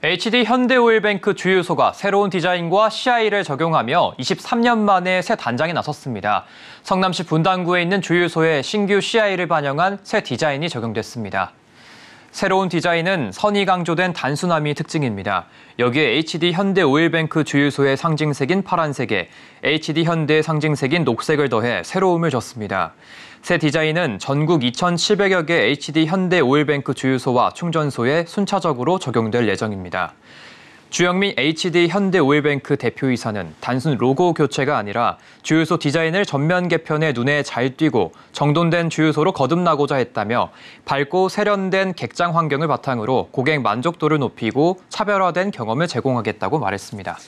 HD 현대오일뱅크 주유소가 새로운 디자인과 CI를 적용하며 23년 만에 새 단장에 나섰습니다. 성남시 분당구에 있는 주유소에 신규 CI를 반영한 새 디자인이 적용됐습니다. 새로운 디자인은 선이 강조된 단순함이 특징입니다. 여기에 HD 현대 오일뱅크 주유소의 상징색인 파란색에 HD 현대의 상징색인 녹색을 더해 새로움을 줬습니다. 새 디자인은 전국 2,700여 개 HD 현대 오일뱅크 주유소와 충전소에 순차적으로 적용될 예정입니다. 주영민 HD 현대오일뱅크 대표이사는 단순 로고 교체가 아니라 주유소 디자인을 전면 개편해 눈에 잘 띄고 정돈된 주유소로 거듭나고자 했다며 밝고 세련된 객장 환경을 바탕으로 고객 만족도를 높이고 차별화된 경험을 제공하겠다고 말했습니다.